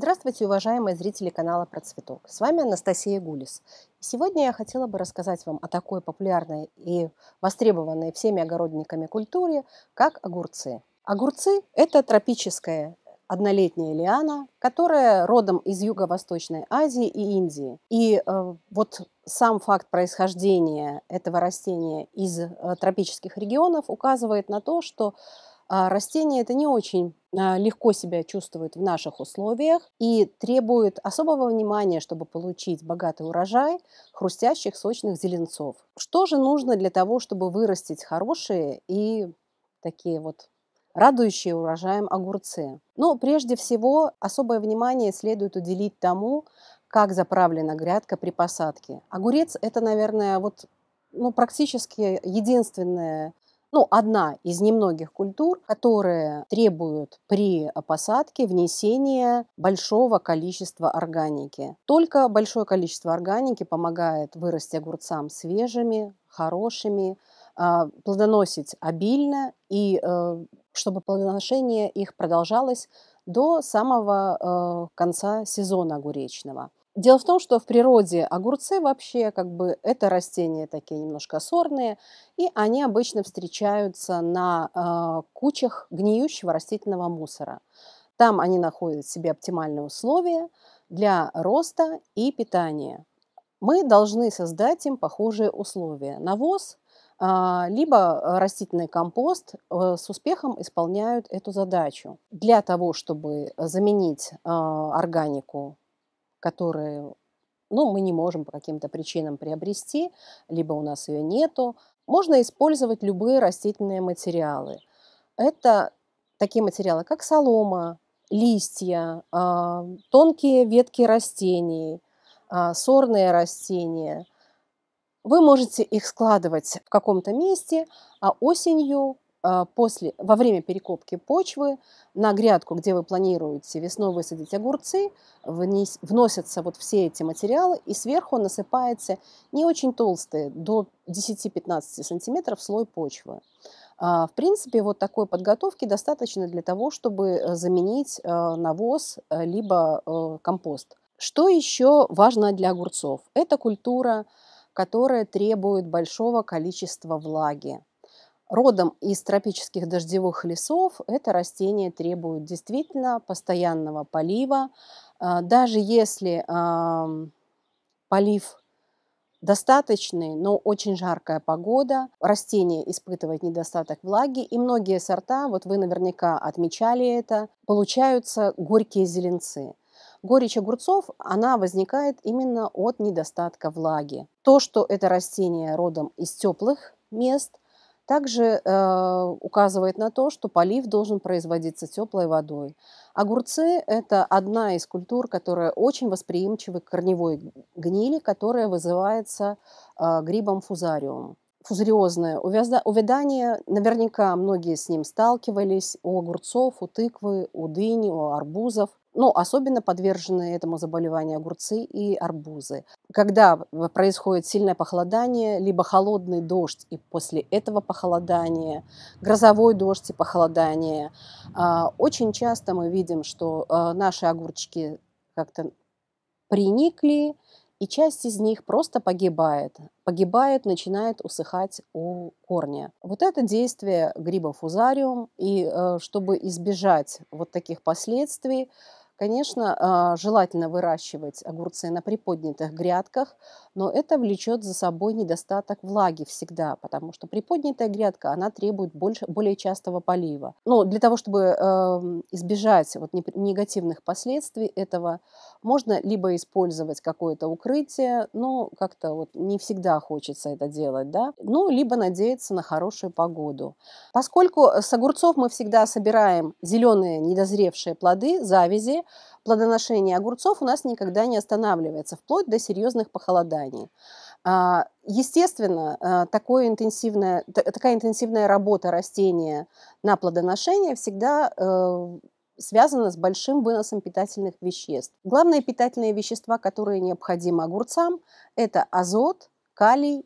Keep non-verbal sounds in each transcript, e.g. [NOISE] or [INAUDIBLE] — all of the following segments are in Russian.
Здравствуйте, уважаемые зрители канала Процветок. С вами Анастасия Гулис. Сегодня я хотела бы рассказать вам о такой популярной и востребованной всеми огородниками культуре, как огурцы. Огурцы – это тропическая однолетняя лиана, которая родом из Юго-Восточной Азии и Индии. И э, вот сам факт происхождения этого растения из э, тропических регионов указывает на то, что э, растение это не очень а, легко себя чувствует в наших условиях и требует особого внимания, чтобы получить богатый урожай хрустящих сочных зеленцов. Что же нужно для того, чтобы вырастить хорошие и такие вот радующие урожаем огурцы? Ну, прежде всего, особое внимание следует уделить тому, как заправлена грядка при посадке. Огурец – это, наверное, вот ну, практически единственное ну, одна из немногих культур, которые требуют при посадке внесения большого количества органики. Только большое количество органики помогает вырасти огурцам свежими, хорошими, а, плодоносить обильно и э, чтобы плодоношение их продолжалось до самого э, конца сезона огуречного. Дело в том, что в природе огурцы вообще как бы это растения такие немножко сорные, и они обычно встречаются на э, кучах гниющего растительного мусора. Там они находят себе оптимальные условия для роста и питания. Мы должны создать им похожие условия. Навоз, а, либо растительный компост э, с успехом исполняют эту задачу. Для того, чтобы заменить а, органику которые ну, мы не можем по каким-то причинам приобрести, либо у нас ее нету. Можно использовать любые растительные материалы. Это такие материалы, как солома, листья, а, тонкие ветки растений, а, сорные растения. Вы можете их складывать в каком-то месте, а осенью а, после, во время перекопки почвы на грядку, где вы планируете весной высадить огурцы, вниз, вносятся вот все эти материалы, и сверху насыпается не очень толстый, до 10-15 сантиметров слой почвы. А, в принципе, вот такой подготовки достаточно для того, чтобы э, заменить э, навоз э, либо компост. Что еще важно для огурцов? Это культура, которая требует большого количества влаги. Родом из тропических дождевых лесов это растение требует действительно постоянного полива. А, даже если полив достаточный, но очень жаркая погода, растение испытывает недостаток влаги, и многие сорта, вот вы наверняка отмечали это, получаются горькие зеленцы. Горечь огурцов, она возникает именно от недостатка влаги. То, что это растение родом из теплых мест – также э, указывает на то, что полив должен производиться теплой водой. Огурцы – это одна из культур, которая очень восприимчива к корневой гнили, которая вызывается э, грибом фузариум. Фузариозное увядание, наверняка многие с ним сталкивались, у огурцов, у тыквы, у дыни, у арбузов. Ну, особенно подвержены этому заболеванию огурцы и арбузы. Когда происходит сильное похолодание, либо холодный дождь и после этого похолодание, грозовой дождь и похолодание, а, очень часто мы видим, что а, наши огурчики как-то приникли, и часть из них просто погибает. Погибает, начинает усыхать у корня. Вот это действие гриба фузариум, и э, чтобы избежать вот таких последствий, Конечно, а, желательно выращивать огурцы на приподнятых грядках, но это влечет за собой недостаток влаги всегда, потому что приподнятая грядка, она требует больше, более частого полива. Но для того, чтобы эм, избежать вот негативных последствий этого, можно либо использовать какое-то укрытие, но как-то вот не всегда хочется это делать, да, ну, либо надеяться на хорошую погоду. Поскольку с огурцов мы всегда собираем зеленые недозревшие плоды, завязи, плодоношение огурцов у нас никогда не останавливается, вплоть до серьезных похолоданий. А, естественно, а, такое интенсивное, такая интенсивная работа растения на плодоношение всегда э, связана с большим выносом питательных веществ. Главные питательные вещества, которые необходимы огурцам, это азот, калий,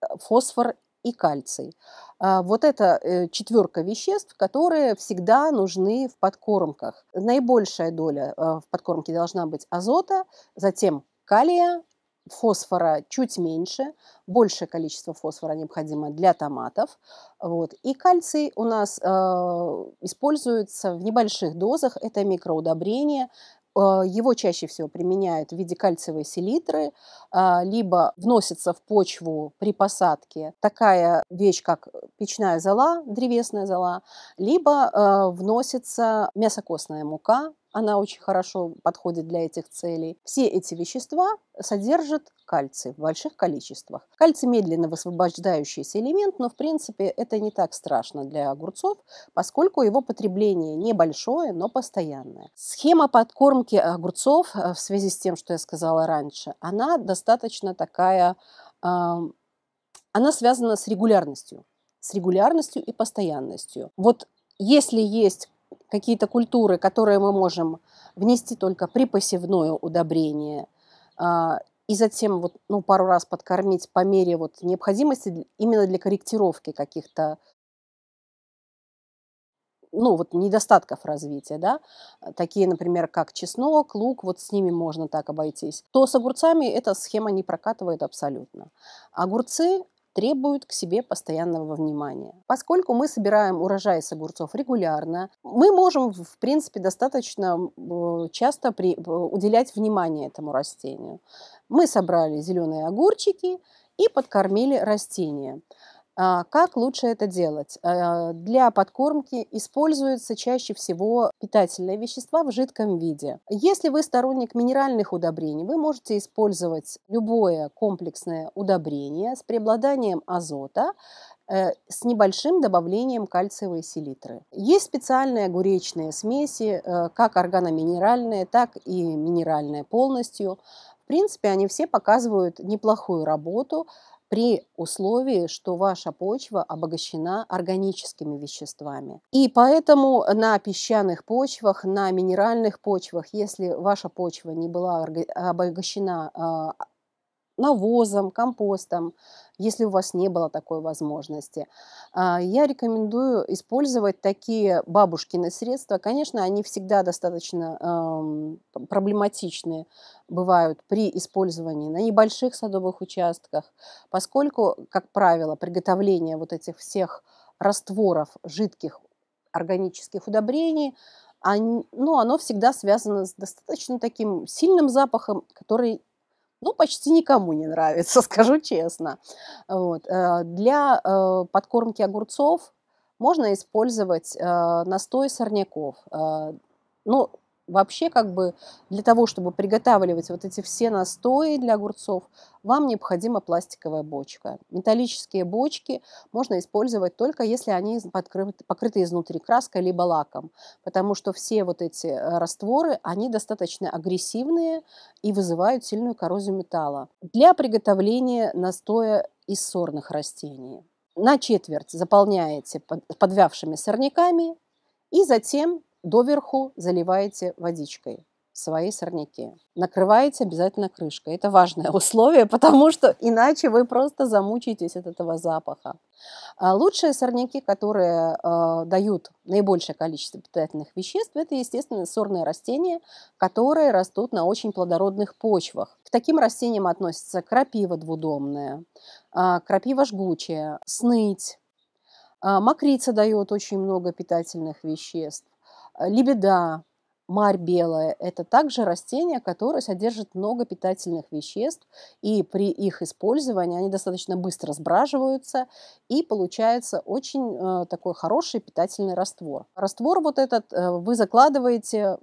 э, фосфор и кальций. А, вот это э, четверка веществ, которые всегда нужны в подкормках. Наибольшая доля э, в подкормке должна быть азота, затем калия, фосфора чуть меньше, большее количество фосфора необходимо для томатов. Вот. И кальций у нас э, используется в небольших дозах, это микроудобрение, а, его чаще всего применяют в виде кальциевой селитры, а, либо вносится в почву при посадке такая вещь, как печная зола, древесная зола, либо а, вносится мясокостная мука, она очень хорошо подходит для этих целей. Все эти вещества содержат кальций в больших количествах. Кальций медленно высвобождающийся элемент, но в принципе это не так страшно для огурцов, поскольку его потребление небольшое, но постоянное. Схема подкормки огурцов э, в связи с тем, что я сказала раньше, она достаточно такая, она связана с регулярностью с регулярностью и постоянностью. Вот если есть какие-то культуры, которые мы можем внести только при посевное удобрение, а, и затем вот, ну, пару раз подкормить по мере вот необходимости именно для корректировки каких-то ну, вот недостатков развития, да, такие, например, как чеснок, лук, вот с ними можно так обойтись, то с огурцами эта схема не прокатывает абсолютно. Огурцы требуют к себе постоянного внимания. Поскольку мы собираем урожай с огурцов регулярно, мы можем, в принципе, достаточно э, часто при, э, уделять внимание этому растению. Мы собрали зеленые огурчики и подкормили растения. А, как лучше это делать? А, для подкормки используются чаще всего питательные вещества в жидком виде. Если вы сторонник минеральных удобрений, вы можете использовать любое комплексное удобрение с преобладанием азота э, с небольшим добавлением кальциевой селитры. Есть специальные огуречные смеси, э, как органоминеральные, так и минеральные полностью. В принципе, они все показывают неплохую работу, при условии, что ваша почва обогащена органическими веществами. И поэтому на песчаных почвах, на минеральных почвах, если ваша почва не была обогащена а, навозом, компостом, если у вас не было такой возможности. А, я рекомендую использовать такие бабушкины средства. Конечно, они всегда достаточно проблематичны бывают при использовании на небольших садовых участках, поскольку, как правило, приготовление вот этих всех растворов жидких органических удобрений они, ну, оно всегда связано с достаточно таким сильным запахом, который ну, почти никому не нравится, [LAUGHS] скажу честно. Вот. Э, для э, подкормки огурцов можно использовать э, настой сорняков. Ну, вообще как бы для того, чтобы приготавливать вот эти все настои для огурцов, вам необходима пластиковая бочка. Металлические бочки можно использовать только если они подкрыты, покрыты изнутри краской либо лаком, потому что все вот эти э, растворы, они достаточно агрессивные и вызывают сильную коррозию металла. Для приготовления настоя из сорных растений на четверть заполняете подвявшими сорняками и затем доверху заливаете водичкой свои сорняки. Накрываете обязательно крышкой. Это важное [LAUGHS] условие, потому что иначе вы просто замучаетесь от этого запаха. А лучшие сорняки, которые э, дают наибольшее количество питательных веществ, это, естественно, сорные растения, которые растут на очень плодородных почвах. К таким растениям относятся крапива двудомная, э, крапива жгучая, сныть, э, мокрица дает очень много питательных веществ, а, Лебеда, марь белая – это также растения, которые содержат много питательных веществ, и при их использовании они достаточно быстро сбраживаются, и получается очень э, такой хороший питательный раствор. Раствор вот этот э, вы закладываете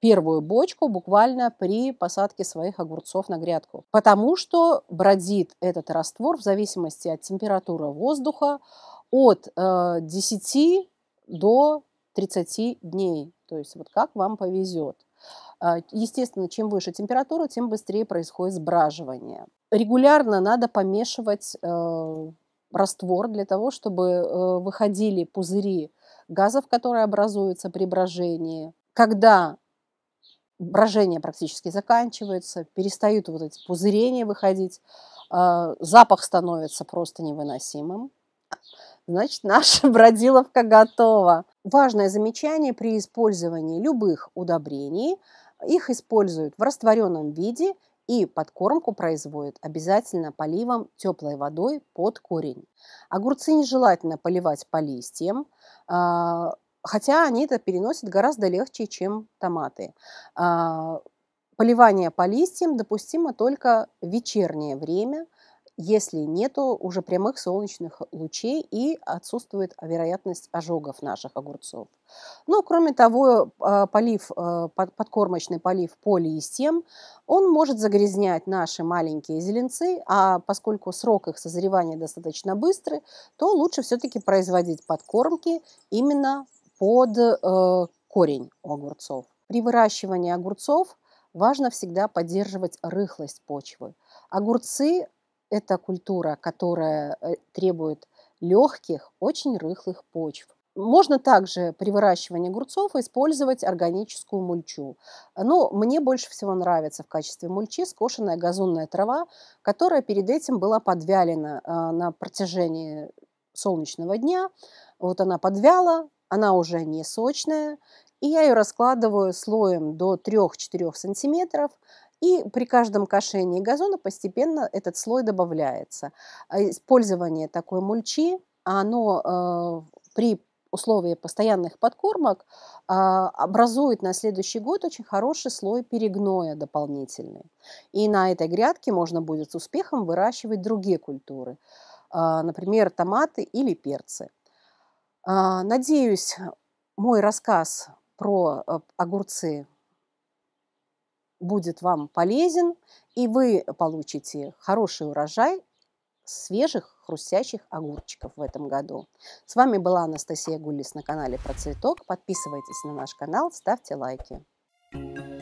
первую бочку буквально при посадке своих огурцов на грядку. Потому что бродит этот раствор в зависимости от температуры воздуха от э, 10 до 30 дней. То есть вот как вам повезет. А, естественно, чем выше температура, тем быстрее происходит сбраживание. Регулярно надо помешивать э, раствор для того, чтобы э, выходили пузыри газов, которые образуются при брожении. Когда брожение практически заканчивается, перестают вот эти пузырения выходить, э, запах становится просто невыносимым значит, наша [LAUGHS] бродиловка готова. Важное замечание при использовании любых удобрений. Их используют в растворенном виде и подкормку производят обязательно поливом теплой водой под корень. Огурцы нежелательно поливать по листьям, а, хотя они это переносят гораздо легче, чем томаты. А, поливание по листьям допустимо только в вечернее время – если нету уже прямых солнечных лучей и отсутствует а, вероятность ожогов наших огурцов. Но ну, кроме того, а, полив, а, подкормочный полив полиистем, он может загрязнять наши маленькие зеленцы, а поскольку срок их созревания достаточно быстрый, то лучше все-таки производить подкормки именно под э, корень у огурцов. При выращивании огурцов важно всегда поддерживать рыхлость почвы. Огурцы это культура, которая э, требует легких, очень рыхлых почв. Можно также при выращивании огурцов использовать органическую мульчу. Но мне больше всего нравится в качестве мульчи скошенная газонная трава, которая перед этим была подвялена а, на протяжении солнечного дня. Вот она подвяла, она уже не сочная, и я ее раскладываю слоем до 3-4 сантиметров и при каждом кошении газона постепенно этот слой добавляется. А использование такой мульчи, оно э, при условии постоянных подкормок э, образует на следующий год очень хороший слой перегноя дополнительный. И на этой грядке можно будет с успехом выращивать другие культуры, э, например, томаты или перцы. Э, надеюсь, мой рассказ про э, огурцы будет вам полезен, и вы получите хороший урожай свежих хрустящих огурчиков в этом году. С вами была Анастасия Гулис на канале Процветок. Подписывайтесь на наш канал, ставьте лайки. thank you